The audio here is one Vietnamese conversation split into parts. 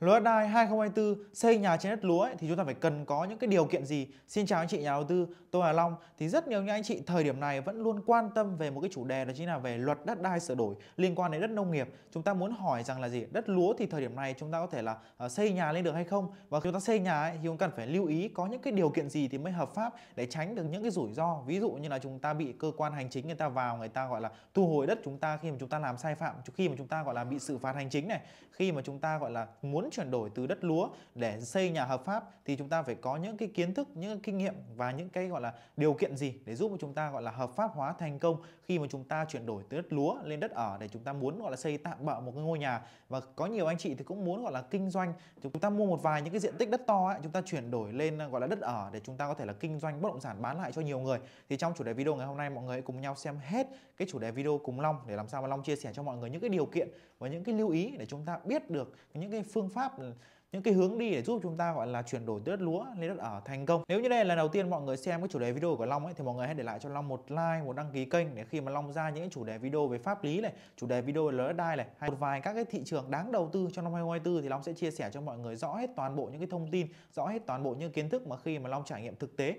Lúa đất đai 2024 xây nhà trên đất lúa ấy, thì chúng ta phải cần có những cái điều kiện gì? Xin chào anh chị nhà đầu tư, tôi là Long. Thì rất nhiều những anh chị thời điểm này vẫn luôn quan tâm về một cái chủ đề đó chính là về luật đất đai sửa đổi liên quan đến đất nông nghiệp. Chúng ta muốn hỏi rằng là gì? Đất lúa thì thời điểm này chúng ta có thể là uh, xây nhà lên được hay không? Và khi chúng ta xây nhà ấy, thì chúng cần phải lưu ý có những cái điều kiện gì thì mới hợp pháp để tránh được những cái rủi ro. Ví dụ như là chúng ta bị cơ quan hành chính người ta vào người ta gọi là thu hồi đất chúng ta khi mà chúng ta làm sai phạm, khi mà chúng ta gọi là bị xử phạt hành chính này, khi mà chúng ta gọi là muốn chuyển đổi từ đất lúa để xây nhà hợp pháp thì chúng ta phải có những cái kiến thức, những cái kinh nghiệm và những cái gọi là điều kiện gì để giúp chúng ta gọi là hợp pháp hóa thành công khi mà chúng ta chuyển đổi từ đất lúa lên đất ở để chúng ta muốn gọi là xây tạm bợ một cái ngôi nhà và có nhiều anh chị thì cũng muốn gọi là kinh doanh chúng ta mua một vài những cái diện tích đất to ấy, chúng ta chuyển đổi lên gọi là đất ở để chúng ta có thể là kinh doanh bất động sản bán lại cho nhiều người thì trong chủ đề video ngày hôm nay mọi người hãy cùng nhau xem hết cái chủ đề video cùng Long để làm sao mà Long chia sẻ cho mọi người những cái điều kiện và những cái lưu ý để chúng ta biết được những cái phương pháp happen những cái hướng đi để giúp chúng ta gọi là chuyển đổi đất lúa lên đất ở thành công nếu như đây là lần đầu tiên mọi người xem cái chủ đề video của long ấy thì mọi người hãy để lại cho long một like một đăng ký kênh để khi mà long ra những chủ đề video về pháp lý này chủ đề video về đất đai này hay một vài các cái thị trường đáng đầu tư trong năm 2024 thì long sẽ chia sẻ cho mọi người rõ hết toàn bộ những cái thông tin rõ hết toàn bộ những kiến thức mà khi mà long trải nghiệm thực tế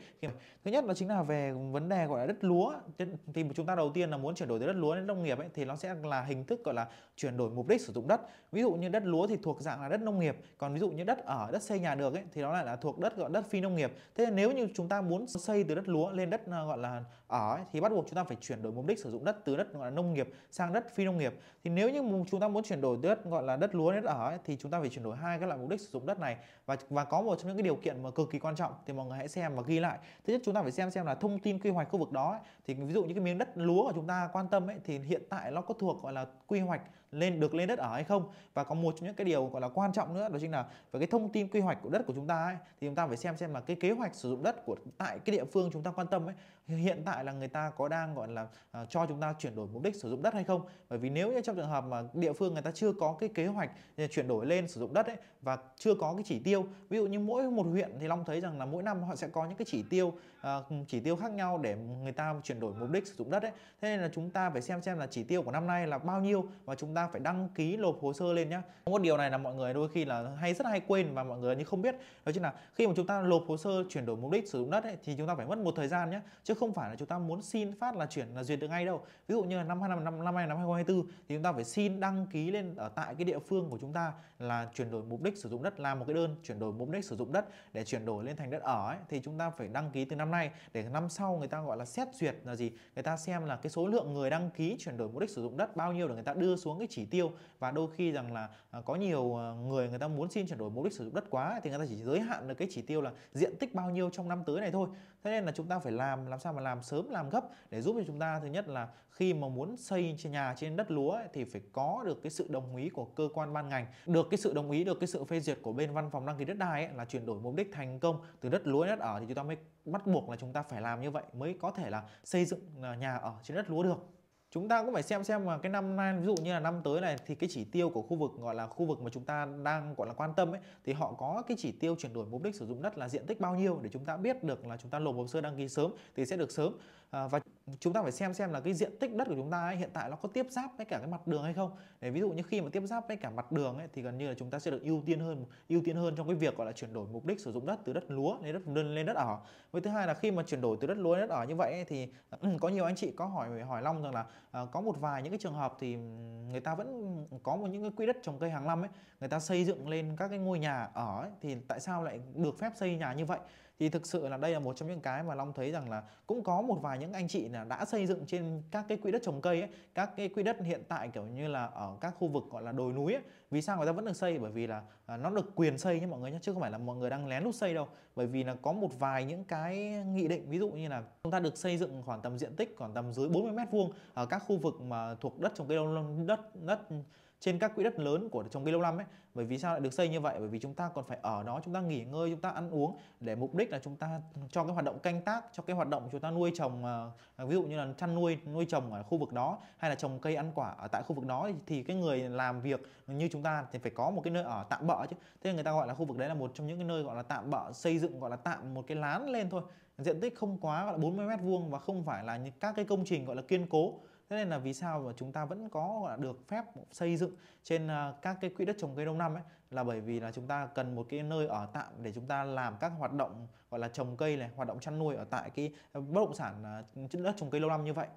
thứ nhất đó chính là về vấn đề gọi là đất lúa thì chúng ta đầu tiên là muốn chuyển đổi từ đất lúa đến nông nghiệp ấy thì nó sẽ là hình thức gọi là chuyển đổi mục đích sử dụng đất ví dụ như đất lúa thì thuộc dạng là đất nông nghiệp còn ví dụ như đất ở đất xây nhà được ấy, thì nó lại là thuộc đất gọi đất phi nông nghiệp thế nên nếu như chúng ta muốn xây từ đất lúa lên đất à, gọi là ở ờ, thì bắt buộc chúng ta phải chuyển đổi mục đích sử dụng đất từ đất gọi là nông nghiệp sang đất phi nông nghiệp thì nếu như chúng ta muốn chuyển đổi đất gọi là đất lúa đất ở thì chúng ta phải chuyển đổi hai cái loại mục đích sử dụng đất này và và có một trong những cái điều kiện mà cực kỳ quan trọng thì mọi người hãy xem và ghi lại thứ nhất chúng ta phải xem xem là thông tin quy hoạch khu vực đó ấy, thì ví dụ như cái miếng đất lúa của chúng ta quan tâm ấy thì hiện tại nó có thuộc gọi là quy hoạch lên được lên đất ở hay không và có một trong những cái điều gọi là quan trọng nữa đó chính là về cái thông tin quy hoạch của đất của chúng ta ấy, thì chúng ta phải xem xem là cái kế hoạch sử dụng đất của tại cái địa phương chúng ta quan tâm ấy hiện tại lại là người ta có đang gọi là uh, cho chúng ta chuyển đổi mục đích sử dụng đất hay không bởi vì nếu như trong trường hợp mà địa phương người ta chưa có cái kế hoạch à, chuyển đổi lên sử dụng đất ấy và chưa có cái chỉ tiêu ví dụ như mỗi một huyện thì long thấy rằng là mỗi năm họ sẽ có những cái chỉ tiêu uh, chỉ tiêu khác nhau để người ta chuyển đổi mục đích sử dụng đất ấy thế nên là chúng ta phải xem xem là chỉ tiêu của năm nay là bao nhiêu và chúng ta phải đăng ký nộp hồ sơ lên nhá một điều này là mọi người đôi khi là hay rất hay quên và mọi người như không biết đó chính là khi mà chúng ta nộp hồ sơ chuyển đổi mục đích sử dụng đất ấy, thì chúng ta phải mất một thời gian nhé chứ không phải là chúng ta muốn xin phát là chuyển là duyệt được ngay đâu ví dụ như là năm hai năm năm năm hai năm 2024 thì chúng ta phải xin đăng ký lên ở tại cái địa phương của chúng ta là chuyển đổi mục đích sử dụng đất làm một cái đơn chuyển đổi mục đích sử dụng đất để chuyển đổi lên thành đất ở ấy, thì chúng ta phải đăng ký từ năm nay để năm sau người ta gọi là xét duyệt là gì người ta xem là cái số lượng người đăng ký chuyển đổi mục đích sử dụng đất bao nhiêu để người ta đưa xuống cái chỉ tiêu và đôi khi rằng là à, có nhiều à, người người ta muốn xin chuyển đổi mục đích sử dụng đất quá thì người ta chỉ giới hạn được cái chỉ tiêu là diện tích bao nhiêu trong năm tới này thôi thế nên là chúng ta phải làm làm sao mà làm sớm sớm làm gấp để giúp cho chúng ta thứ nhất là khi mà muốn xây nhà trên đất lúa ấy, thì phải có được cái sự đồng ý của cơ quan ban ngành được cái sự đồng ý được cái sự phê duyệt của bên văn phòng đăng ký đất đai ấy, là chuyển đổi mục đích thành công từ đất lúa đất ở thì chúng ta mới bắt buộc là chúng ta phải làm như vậy mới có thể là xây dựng à, nhà ở trên đất lúa được chúng ta cũng phải xem xem mà cái năm nay ví dụ như là năm tới này thì cái chỉ tiêu của khu vực gọi là khu vực mà chúng ta đang gọi là quan tâm ấy thì họ có cái chỉ tiêu chuyển đổi mục đích sử dụng đất là diện tích bao nhiêu để chúng ta biết được là chúng ta nộp hồ sơ đăng ký sớm thì sẽ được sớm à, và chúng ta phải xem xem là cái diện tích đất của chúng ta ấy, hiện tại nó có tiếp giáp với cả cái mặt đường hay không để ví dụ như khi mà tiếp giáp với cả mặt đường ấy, thì gần như là chúng ta sẽ được ưu tiên hơn ưu tiên hơn trong cái việc gọi là chuyển đổi mục đích sử dụng đất từ đất lúa lên đất lên, lên đất ở với thứ hai là khi mà chuyển đổi từ đất lúa lên đất ở như vậy ấy, thì ừ, có nhiều anh chị có hỏi hỏi long rằng là à, có một vài những cái trường hợp thì người ta vẫn có một những cái quỹ đất trồng cây hàng năm ấy người ta xây dựng lên các cái ngôi nhà ở ấy, thì tại sao lại được phép xây nhà như vậy thì thực sự là đây là một trong những cái mà long thấy rằng là cũng có một vài những anh chị là đã xây dựng trên các cái quỹ đất trồng cây ấy, các cái quỹ đất hiện tại kiểu như là ở các khu vực gọi là đồi núi ấy. vì sao người ta vẫn được xây bởi vì là à, nó được quyền xây nhé mọi người nhé chứ không phải là mọi người đang lén lút xây đâu bởi vì là có một vài những cái nghị định ví dụ như là chúng ta được xây dựng khoảng tầm diện tích khoảng tầm dưới 40 mét vuông ở các khu vực mà thuộc đất trồng cây lâu đất đất trên các quỹ đất lớn của trồng cây lâu năm ấy bởi vì sao lại được xây như vậy bởi vì chúng ta còn phải ở đó chúng ta nghỉ ngơi chúng ta ăn uống để mục đích là chúng ta cho cái hoạt động canh tác cho cái hoạt động chúng ta nuôi trồng à, à, ví dụ như là chăn nuôi nuôi trồng ở khu vực đó hay là trồng cây ăn quả ở tại khu vực đó thì cái người làm việc như chúng ta thì phải có một cái nơi ở tạm bỡ chứ thế người ta gọi là khu vực đấy là một trong những cái nơi gọi là tạm bỡ xây dựng gọi là tạm một cái lán lên thôi diện tích không quá gọi là 40 mét vuông và không phải là những các cái công trình gọi là kiên cố thế nên là vì sao mà chúng ta vẫn có được phép xây dựng trên à, các cái quỹ đất trồng cây lâu năm ấy là bởi vì là chúng ta cần một cái nơi ở tạm để chúng ta làm các hoạt động gọi là trồng cây này hoạt động chăn nuôi ở tại cái bất động sản à, đất trồng cây lâu năm như vậy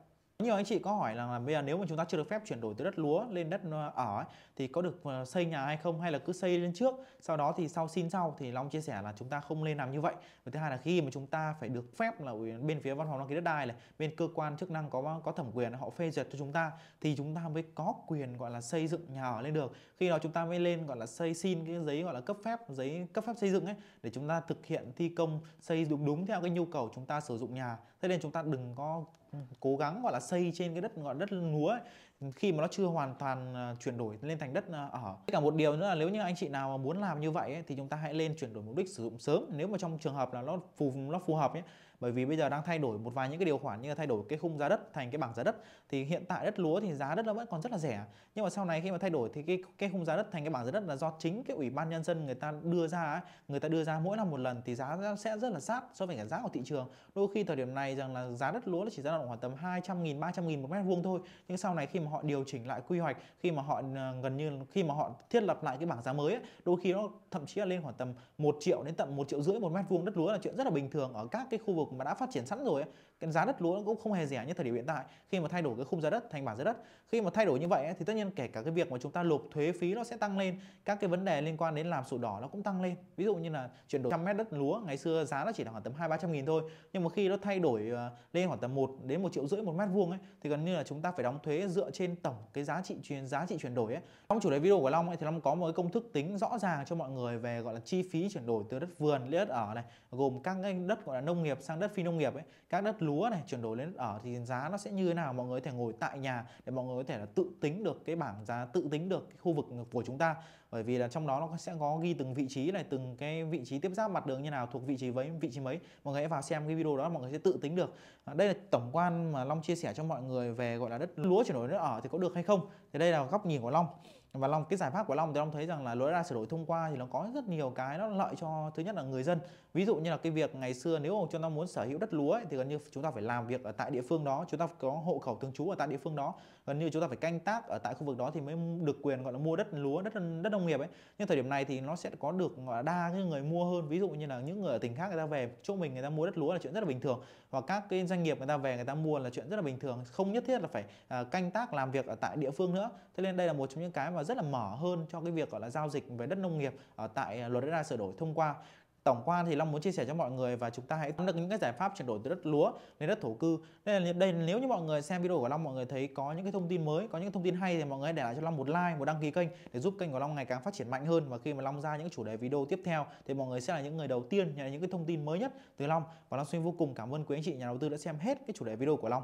nhiều anh chị có hỏi là, là bây giờ nếu mà chúng ta chưa được phép chuyển đổi từ đất lúa lên đất ờ, ở ấy, thì có được ờ, xây nhà hay không hay là cứ xây lên trước sau đó thì sau xin sau thì long chia sẻ là chúng ta không nên làm như vậy và thứ hai là khi mà chúng ta phải được phép là bên phía văn phòng đăng ký đất đai này bên cơ quan chức năng có có thẩm quyền họ phê duyệt cho chúng ta thì chúng ta mới có quyền gọi là xây dựng nhà ở lên được khi đó chúng ta mới lên gọi là xây xin cái giấy gọi là cấp phép giấy cấp phép xây dựng ấy để chúng ta thực hiện thi công xây đúng đúng theo cái nhu cầu chúng ta sử dụng nhà thế nên chúng ta đừng có cố gắng gọi là xây trên cái đất gọi đất lúa ấy, khi mà nó chưa hoàn toàn à, chuyển đổi lên thành đất à, ở cả một điều nữa là nếu như anh chị nào mà muốn làm như vậy ấy, thì chúng ta hãy lên chuyển đổi mục đích sử dụng sớm nếu mà trong trường hợp là nó phù nó phù hợp nhé bởi vì bây giờ đang thay đổi một vài những cái điều khoản như là thay đổi cái khung giá đất thành cái bảng giá đất thì hiện tại đất lúa thì giá đất nó vẫn còn rất là rẻ nhưng mà sau này khi mà thay đổi thì cái cái khung giá đất thành cái bảng giá đất là do chính cái ủy ban nhân dân người ta đưa ra ấy, người ta đưa ra mỗi năm một lần thì giá sẽ rất là sát so với cả giá của thị trường đôi khi thời điểm này rằng là giá đất lúa nó chỉ dao động khoảng tầm 200 000 300 nghìn một mét vuông thôi nhưng sau này khi mà họ điều chỉnh lại quy hoạch khi mà họ ờ, gần như khi mà họ thiết lập lại cái bảng giá mới ấy, đôi khi nó thậm chí là lên khoảng tầm 1 triệu đến tầm một triệu rưỡi một mét vuông đất lúa là chuyện rất là bình thường ở các cái khu vực mà đã phát triển sẵn rồi cái giá đất lúa cũng không hề rẻ như thời điểm hiện tại khi mà thay đổi cái khung giá đất thành bảng giá đất khi mà thay đổi như vậy thì tất nhiên kể cả cái việc mà chúng ta nộp thuế phí nó sẽ tăng lên các cái vấn đề liên quan đến làm sổ đỏ nó cũng tăng lên ví dụ như là chuyển đổi trăm mét đất lúa ngày xưa giá nó chỉ là khoảng tầm hai ba trăm nghìn thôi nhưng mà khi nó thay đổi ờ, lên khoảng tầm 1 đến một triệu rưỡi một mét vuông ấy thì gần như là chúng ta phải đóng thuế dựa trên tổng cái giá trị chuyển giá trị chuyển đổi ấy trong chủ đề video của long ấy thì long có một cái công thức tính rõ ràng cho mọi người về gọi là chi phí chuyển đổi từ đất vườn đến đất ở này gồm các cái đất gọi là nông nghiệp sang đất phi nông nghiệp ấy các đất lúa lúa này chuyển đổi lên đất ở thì giá nó sẽ như thế nào mọi người có thể ngồi tại nhà để mọi người có thể là tự tính được cái bảng giá tự tính được cái khu vực của chúng ta bởi vì là trong đó nó sẽ có ghi từng vị trí này từng cái vị trí tiếp giáp mặt đường như nào thuộc vị trí với vị trí mấy mọi người hãy vào xem cái video đó mọi người sẽ tự tính được à, đây là tổng quan mà Long chia sẻ cho mọi người về gọi là đất lúa chuyển đổi đất ở thì có được hay không thì đây là góc nhìn của Long và long cái giải pháp của long thì long thấy rằng là lối ra sửa đổi thông qua thì nó có rất nhiều cái nó lợi cho thứ nhất là người dân ví dụ như là cái việc ngày xưa nếu chúng ta muốn sở hữu đất lúa ấy, thì gần như chúng ta phải làm việc ở tại địa phương đó chúng ta có hộ khẩu thường trú ở tại địa phương đó gần như chúng ta phải canh tác ở tại khu vực đó thì mới được quyền gọi là mua đất lúa đất đất nông nghiệp ấy nhưng thời điểm này thì nó sẽ có được gọi là đa cái người mua hơn ví dụ như là những người ở tỉnh khác người ta về chỗ mình người ta mua đất lúa là chuyện rất là bình thường và các cái doanh nghiệp người ta về người ta mua là chuyện rất là bình thường không nhất thiết là phải à, canh tác làm việc ở tại địa phương nữa thế nên đây là một trong những cái mà rất là mở hơn cho cái việc gọi là giao dịch về đất nông nghiệp ở ờ, tại ờ, luật đất đai sửa đổi thông qua tổng quan thì long muốn chia sẻ cho mọi người và chúng ta hãy nắm được những cái giải pháp chuyển đổi từ đất lúa lên đất thổ cư đây là đây nếu như mọi người xem video của long mọi người thấy có những cái thông tin mới có những thông tin hay thì mọi người hãy để lại cho long một like một đăng ký kênh để giúp kênh của long ngày càng phát triển mạnh hơn và khi mà long ra những chủ đề video tiếp theo thì mọi người sẽ là những người đầu tiên nhận những cái thông tin mới nhất từ long và long xin vô cùng cảm ơn quý anh chị nhà đầu tư đã xem hết cái chủ đề video của long